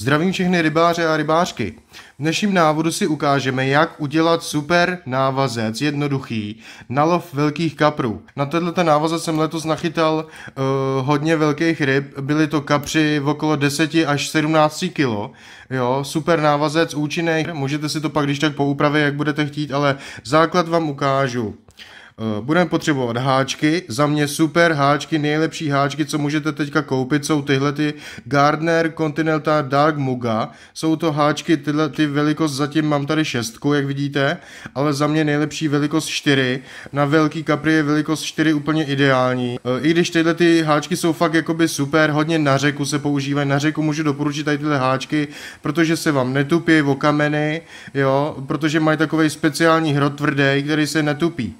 Zdravím všechny rybáře a rybářky. V dnešním návodu si ukážeme, jak udělat super návazec, jednoduchý, na lov velkých kaprů. Na tenhle návazec jsem letos nachytal uh, hodně velkých ryb, byly to kapři v okolo 10 až 17 kg. Jo, super návazec, účinný, můžete si to pak když tak poupravit, jak budete chtít, ale základ vám ukážu. Eh, budeme potřebovat háčky, za mě super háčky, nejlepší háčky, co můžete teďka koupit, jsou tyhle ty Gardner Continental Dark Muga. Jsou to háčky, tyhle ty velikost, zatím mám tady šestku, jak vidíte, ale za mě nejlepší velikost 4. Na velký kapry je velikost 4 úplně ideální. Eh, I když tyhle ty háčky jsou fakt jakoby super, hodně na řeku se používají, na řeku můžu doporučit tady tyhle háčky, protože se vám netupí o kameny, jo, protože mají takový speciální hrot tvrdý, který se netupí.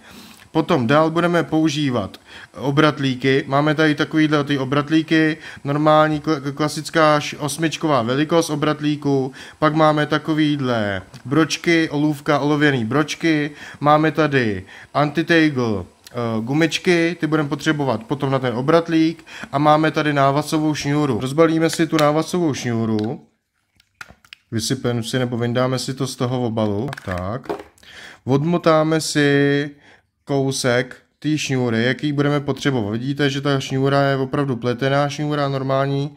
Potom dál budeme používat obratlíky. Máme tady takovýhle ty obratlíky, normální klasická osmičková velikost obratlíku. Pak máme takovýhle bročky, olůvka, olověný bročky. Máme tady antitagle eh, gumičky, ty budeme potřebovat potom na ten obratlík a máme tady návazovou šňůru. Rozbalíme si tu návazovou šňůru, vysypeme si nebo vyndáme si to z toho obalu, tak, odmotáme si kousek té šňůry, jaký budeme potřebovat. Vidíte, že ta šňůra je opravdu pletená šňůra normální,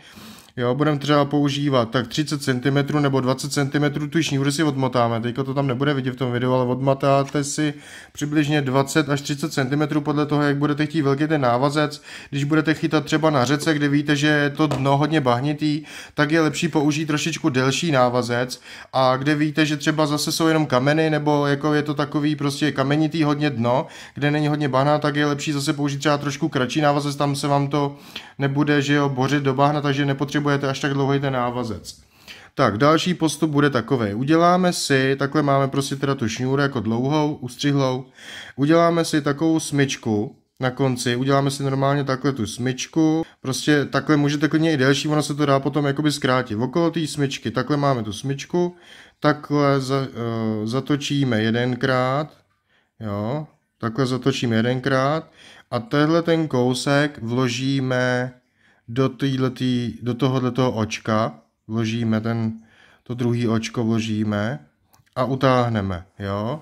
Jo, budeme třeba používat tak 30 cm nebo 20 cm tu šňůru si odmotáme, teďka to tam nebude vidět v tom videu, ale odmatáte si přibližně 20 až 30 cm podle toho, jak budete chtít velký ten návazec. Když budete chytat třeba na řece, kde víte, že je to dno hodně bahnitý, tak je lepší použít trošičku delší návazec a kde víte, že třeba zase jsou jenom kameny nebo jako je to takový prostě kamenitý hodně dno, kde není hodně bahna, tak je lepší zase použít třeba trošku kratší návazec, tam se vám to nebude, že jo, bořit do bahna, takže nepotřebujete nepotřebujete až tak dlouhý ten návazec. Tak, další postup bude takový. Uděláme si, takhle máme prostě teda tu šňůru jako dlouhou, ustřihlou. Uděláme si takovou smyčku, na konci, uděláme si normálně takhle tu smyčku, prostě takhle můžete klidně i delší, ono se to dá potom jakoby zkrátit. Okolo té smyčky, takhle máme tu smyčku, takhle za, uh, zatočíme jedenkrát, jo, takhle zatočíme jedenkrát a tenhle ten kousek vložíme do, týhletý, do tohoto očka vložíme ten, to druhý očko vložíme a utáhneme, jo.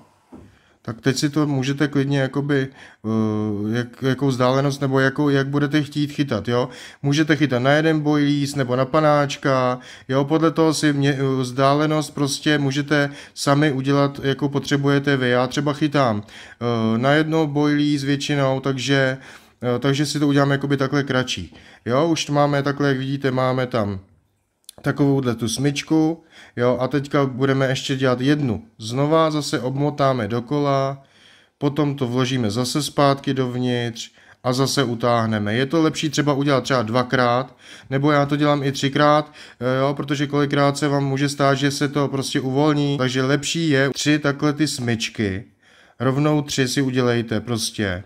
Tak teď si to můžete klidně jakoby, eh, jak, jakou vzdálenost nebo jakou, jak budete chtít chytat, jo. Můžete chytat na jeden bojlíz nebo na panáčka, jo, podle toho si mě, eh, vzdálenost prostě můžete sami udělat, jakou potřebujete vy. Já třeba chytám eh, na jedno bojlíz většinou, takže Jo, takže si to uděláme jakoby takhle kratší. Jo, už to máme takhle, jak vidíte, máme tam takovouhle tu smyčku, jo, a teďka budeme ještě dělat jednu. Znova zase obmotáme dokola, potom to vložíme zase zpátky dovnitř a zase utáhneme. Je to lepší třeba udělat třeba dvakrát, nebo já to dělám i třikrát, eh, jo, protože kolikrát se vám může stát, že se to prostě uvolní, takže lepší je tři takhle ty smyčky, rovnou tři si udělejte prostě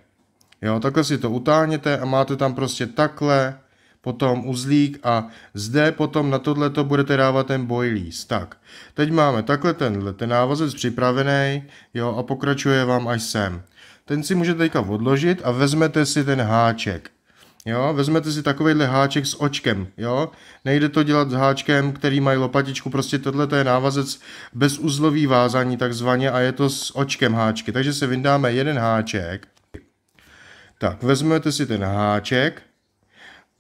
Jo, takhle si to utáhněte a máte tam prostě takhle, potom uzlík a zde potom na tohle to budete dávat ten boilies. Tak, teď máme takhle tenhle, ten návazec připravený, jo, a pokračuje vám až sem. Ten si můžete teďka odložit a vezmete si ten háček. Jo, vezmete si takovýhle háček s očkem, jo. Nejde to dělat s háčkem, který mají lopatičku, prostě tohle je návazec bez uzlový vázání takzvaně a je to s očkem háčky. Takže se vyndáme jeden háček, tak, vezmete si ten háček,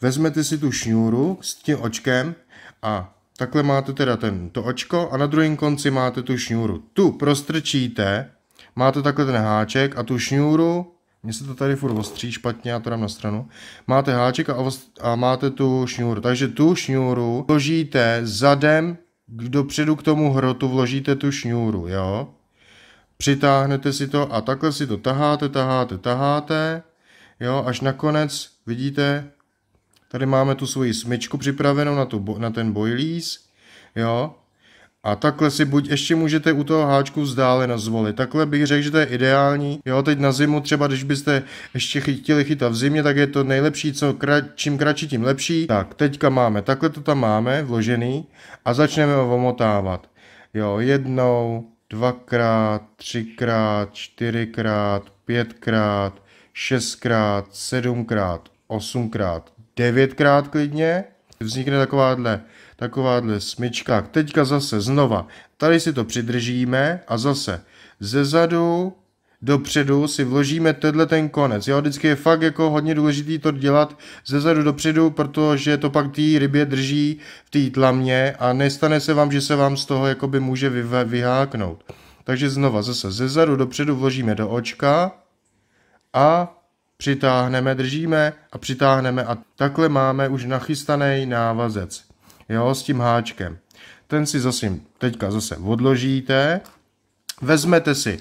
vezmete si tu šňůru s tím očkem a takhle máte teda ten, to očko a na druhém konci máte tu šňůru. Tu prostrčíte, máte takhle ten háček a tu šňůru, mně se to tady furt ostří špatně, já to dám na stranu, máte háček a, ost, a máte tu šňůru. Takže tu šňůru vložíte zadem dopředu k tomu hrotu, vložíte tu šňůru, jo? Přitáhnete si to a takhle si to taháte, taháte, taháte. Jo, až nakonec, vidíte, tady máme tu svoji smyčku připravenou na, tu, na ten boilies, jo, a takhle si buď ještě můžete u toho háčku vzdálenost zvolit. Takhle bych řekl, že to je ideální. Jo, teď na zimu třeba, když byste ještě chtěli chytat v zimě, tak je to nejlepší, co krat, čím kratší, tím lepší. Tak, teďka máme, takhle to tam máme, vložený. A začneme ho omotávat. Jo, jednou, dvakrát, třikrát, čtyřikrát, pětkrát, šestkrát, sedmkrát, osmkrát, devětkrát klidně. Vznikne takováhle, takováhle smyčka. Teďka zase znova. Tady si to přidržíme a zase ze zadu dopředu si vložíme tenhle ten konec. Jo, vždycky je fakt jako hodně důležitý to dělat ze zadu dopředu, protože to pak té rybě drží v té tlamě a nestane se vám, že se vám z toho jakoby může vyháknout. Takže znova zase ze zadu dopředu vložíme do očka a přitáhneme, držíme a přitáhneme a takhle máme už nachystaný návazec, jo, s tím háčkem. Ten si zase teďka zase odložíte, vezmete si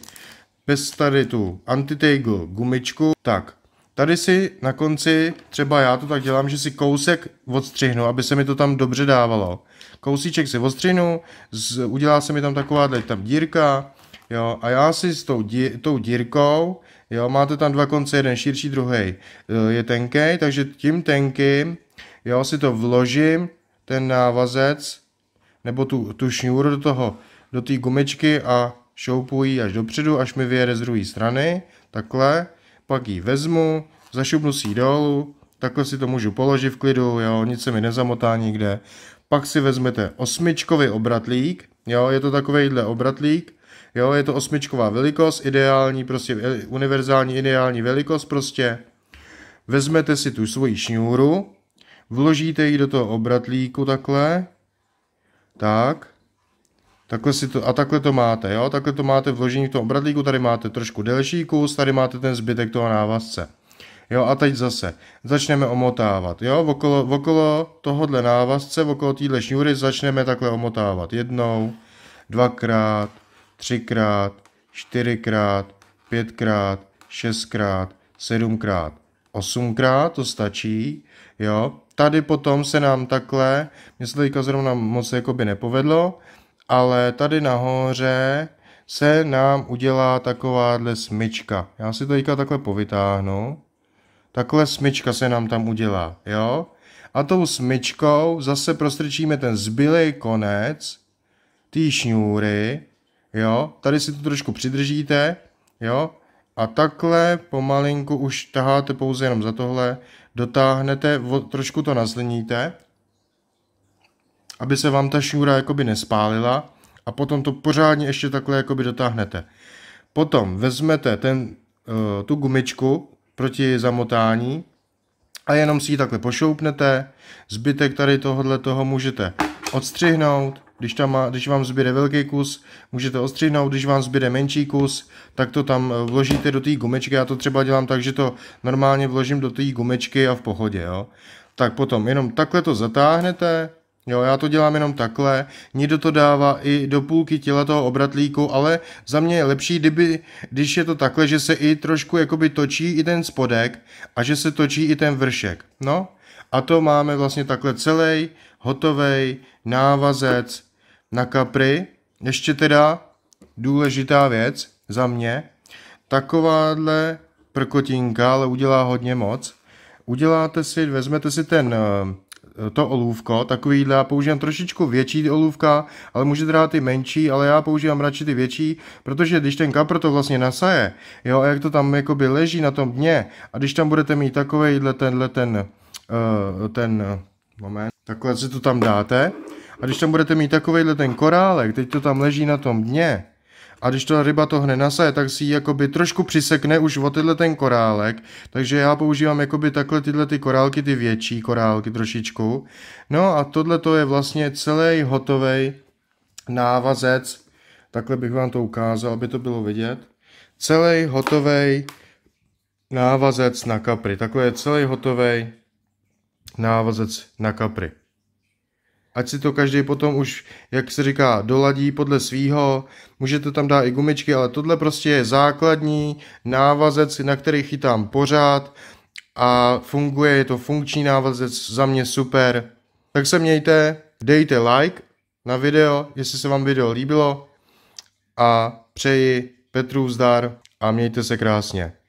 bez tady tu anti gumičku, tak tady si na konci, třeba já to tak dělám, že si kousek odstřihnu, aby se mi to tam dobře dávalo. Kousíček si odstřihnu, z, udělá se mi tam taková tam dírka, jo, a já si s tou, dí, tou dírkou Jo, máte tam dva konce, jeden širší, druhý eh, je tenký, takže tím tenkým, jo, si to vložím, ten návazec, nebo tu, tu šňůru do toho, do té gumičky a šoupuji až dopředu, až mi vyjede z druhé strany, takhle, pak ji vezmu, zašupnu si ji dolů, takhle si to můžu položit v klidu, jo, nic se mi nezamotá nikde. Pak si vezmete osmičkový obratlík, jo, je to takovýhle obratlík, Jo, je to osmičková velikost, ideální, prostě eh, univerzální ideální velikost prostě. Vezmete si tu svoji šňůru, vložíte ji do toho obratlíku takhle, tak, Takhle si to, a takhle to máte, jo? Takhle to máte vložení v tom obratlíku, tady máte trošku delší kus, tady máte ten zbytek toho návazce. Jo, a teď zase začneme omotávat, jo? Okolo, okolo tohohle návazce, okolo téhle šňůry začneme takhle omotávat. Jednou, dvakrát, třikrát, čtyřikrát, pětkrát, šestkrát, sedmkrát, osmkrát, to stačí, jo. Tady potom se nám takhle, mě se teďka zrovna moc jakoby nepovedlo, ale tady nahoře se nám udělá takováhle smyčka. Já si to teďka takhle povytáhnu. Takhle smyčka se nám tam udělá, jo? A tou smyčkou zase prostrčíme ten zbylý konec té šňůry jo, tady si to trošku přidržíte, jo, a takhle pomalinku už taháte pouze jenom za tohle, dotáhnete, trošku to nazliníte, aby se vám ta šňůra jakoby nespálila a potom to pořádně ještě takhle jakoby dotáhnete. Potom vezmete ten, eh, tu gumičku proti zamotání a jenom si ji takhle pošoupnete, zbytek tady tohohle toho můžete odstřihnout když, tam, má, když vám zbyde velký kus, můžete ostřihnout, když vám zbyde menší kus, tak to tam eh, vložíte do té gumečky. Já to třeba dělám tak, že to normálně vložím do té gumečky a v pohodě, jo. Tak potom jenom takhle to zatáhnete, Jo, já to dělám jenom takhle, někdo to dává i do půlky těla toho obratlíku, ale za mě je lepší, kdyby, když je to takhle, že se i trošku jakoby točí i ten spodek a že se točí i ten vršek. No, a to máme vlastně takhle celý hotový návazec na kapry. Ještě teda důležitá věc za mě. Takováhle prkotinka, ale udělá hodně moc. Uděláte si, vezmete si ten eh, to olůvko, takovýhle, já používám trošičku větší olůvka, ale můžete dát i menší, ale já používám radši ty větší, protože když ten kapr to vlastně nasaje, jo, a jak to tam jakoby leží na tom dně, a když tam budete mít takovýhle tenhle ten, uh, ten, moment, takhle si to tam dáte, a když tam budete mít takovejhle ten korálek, teď to tam leží na tom dně, a když ta ryba to hne nasaje, tak si ji jakoby trošku přisekne už o tyhle ten korálek, takže já používám jakoby takhle tyhle ty korálky, ty větší korálky trošičku. No a tohle to je vlastně celý hotový návazec, takhle bych vám to ukázal, aby to bylo vidět. Celý hotový návazec na kapry, takhle je celý hotový návazec na kapry ať si to každý potom už, jak se říká, doladí podle svýho, můžete tam dát i gumičky, ale tohle prostě je základní návazec, na který chytám pořád a funguje, je to funkční návazec, za mě super. Tak se mějte, dejte like na video, jestli se vám video líbilo a přeji Petru zdar a mějte se krásně.